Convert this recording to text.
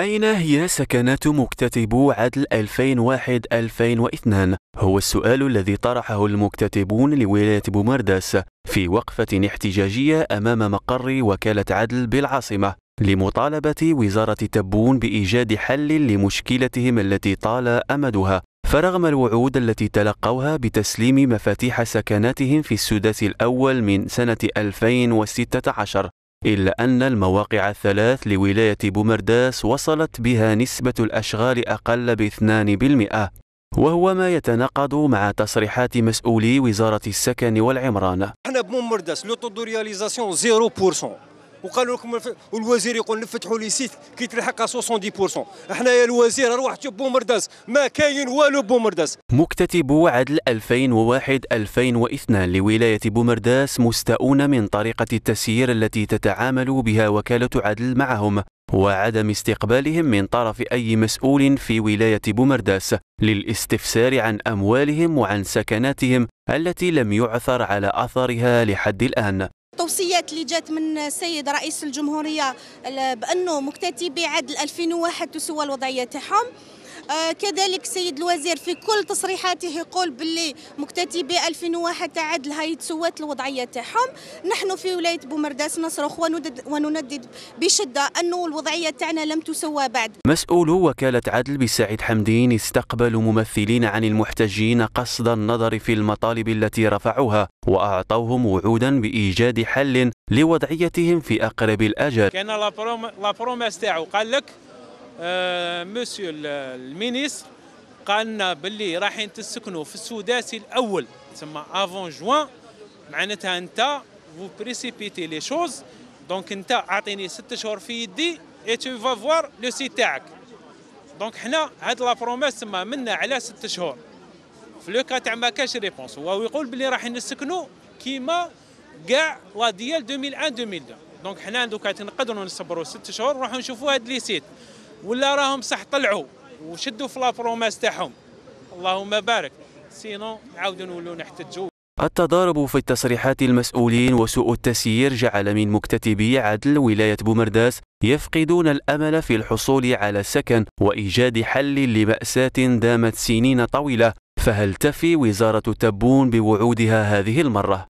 أين هي سكنات مكتتب عدل 2001-2002؟ هو السؤال الذي طرحه المكتتبون لولاية بومرداس في وقفة احتجاجية أمام مقر وكالة عدل بالعاصمة لمطالبة وزارة تبون بإيجاد حل لمشكلتهم التي طال أمدها فرغم الوعود التي تلقوها بتسليم مفاتيح سكناتهم في السداس الأول من سنة 2016 إلا أن المواقع الثلاث لولاية بومرداس وصلت بها نسبة الأشغال أقل باثنان بالمئة وهو ما يتناقض مع تصريحات مسؤولي وزارة السكن والعمران احنا بمومرداس لوطو دو رياليزاسيون 0% وقالوا لكم والوزير يقول نفتحوا لي سيت تلحق 70% حنايا الوزير روح تشوف بومرداس ما كاين والو بومرداس مكتتب عدل 2001 2002 لولايه بومرداس مستاؤون من طريقه التسيير التي تتعامل بها وكاله عدل معهم وعدم استقبالهم من طرف أي مسؤول في ولاية بومرداس للاستفسار عن أموالهم وعن سكناتهم التي لم يعثر على أثرها لحد الآن التوصيات اللي جات من السيد رئيس الجمهوريه بانه مكتتبي عدل 2001 تسوى الوضعيه تاعهم آه، كذلك السيد الوزير في كل تصريحاته يقول باللي مكتتبي 2001 تاع عدل هاي تسوات الوضعيه تاعهم نحن في ولايه بومرداس نصرخ ونندد بشده انه الوضعيه تاعنا لم تسوى بعد مسؤول وكاله عدل بسعيد حمدين استقبل ممثلين عن المحتجين قصد النظر في المطالب التي رفعوها واعطوهم وعودا بايجاد حل لوضعيتهم في اقرب الاجل كان لا بروميس تاعو قال لك مسيو آه، المينيستر قالنا باللي راحين تسكنوا في السداسي الاول تسمى افون جوان معناتها انت فو بريسيبيتي لي شوز دونك انت اعطيني ست شهور في يدي اي تو فا فوار لو سي تاعك دونك حنا هاد لا بروميس تسمى منا على ست شهور في لو كا تاع ما كاش ريبونس هو يقول بلي راح نسكنوا كيما كاع لا ديال 2001 2002 دونك حنا دوكا نقدروا نصبروا ست شهور نروحوا نشوفوا هاد لي سيت ولا راهم صح طلعوا وشدوا في لابروماس تاعهم اللهم بارك سينو نعاودوا نولوا نحتجوا التضارب في التصريحات المسؤولين وسوء التسيير جعل من مكتتبي عدل ولاية بومرداس يفقدون الأمل في الحصول على سكن وإيجاد حل لمأساة دامت سنين طويلة فهل تفي وزارة تبون بوعودها هذه المرة؟